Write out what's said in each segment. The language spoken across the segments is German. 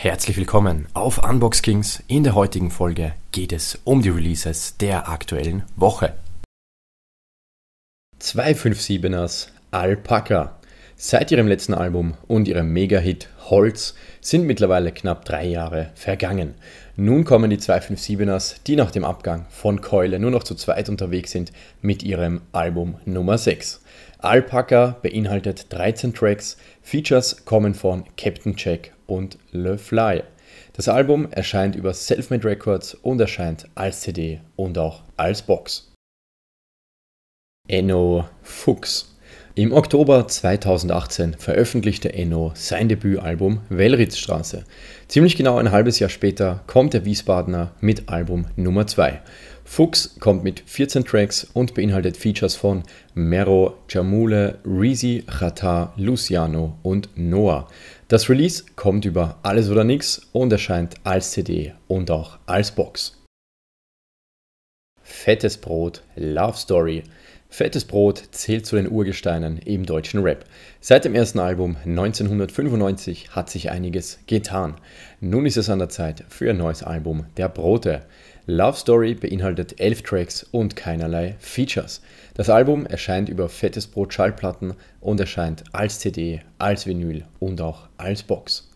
Herzlich willkommen auf Unbox Kings. In der heutigen Folge geht es um die Releases der aktuellen Woche. 257ers Alpaca Seit ihrem letzten Album und ihrem Mega-Hit Holz sind mittlerweile knapp drei Jahre vergangen. Nun kommen die 257ers, die nach dem Abgang von Keule nur noch zu zweit unterwegs sind, mit ihrem Album Nummer 6. Alpaca beinhaltet 13 Tracks, Features kommen von Captain Jack und Le Fly. Das Album erscheint über Selfmade Records und erscheint als CD und auch als Box. Enno Fuchs im Oktober 2018 veröffentlichte Enno sein Debütalbum Wellritzstraße. Ziemlich genau ein halbes Jahr später kommt der Wiesbadener mit Album Nummer 2. Fuchs kommt mit 14 Tracks und beinhaltet Features von Mero, Jamule, Reezy, Chata, Luciano und Noah. Das Release kommt über Alles oder Nix und erscheint als CD und auch als Box. Fettes Brot, Love Story. Fettes Brot zählt zu den Urgesteinen im deutschen Rap. Seit dem ersten Album 1995 hat sich einiges getan. Nun ist es an der Zeit für ein neues Album der Brote. Love Story beinhaltet elf Tracks und keinerlei Features. Das Album erscheint über Fettes Brot Schallplatten und erscheint als CD, als Vinyl und auch als Box.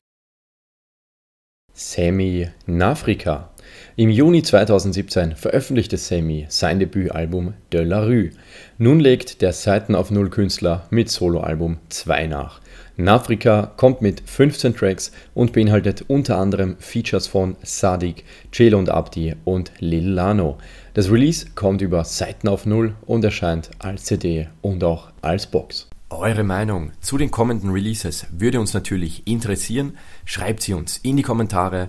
Sammy Nafrika im Juni 2017 veröffentlichte Sammy sein Debütalbum De La Rue. Nun legt der Seiten auf Null Künstler mit Soloalbum 2 nach. Nafrika kommt mit 15 Tracks und beinhaltet unter anderem Features von Sadik, Celo und Abdi und Lil Lano. Das Release kommt über Seiten auf Null und erscheint als CD und auch als Box. Eure Meinung zu den kommenden Releases würde uns natürlich interessieren. Schreibt sie uns in die Kommentare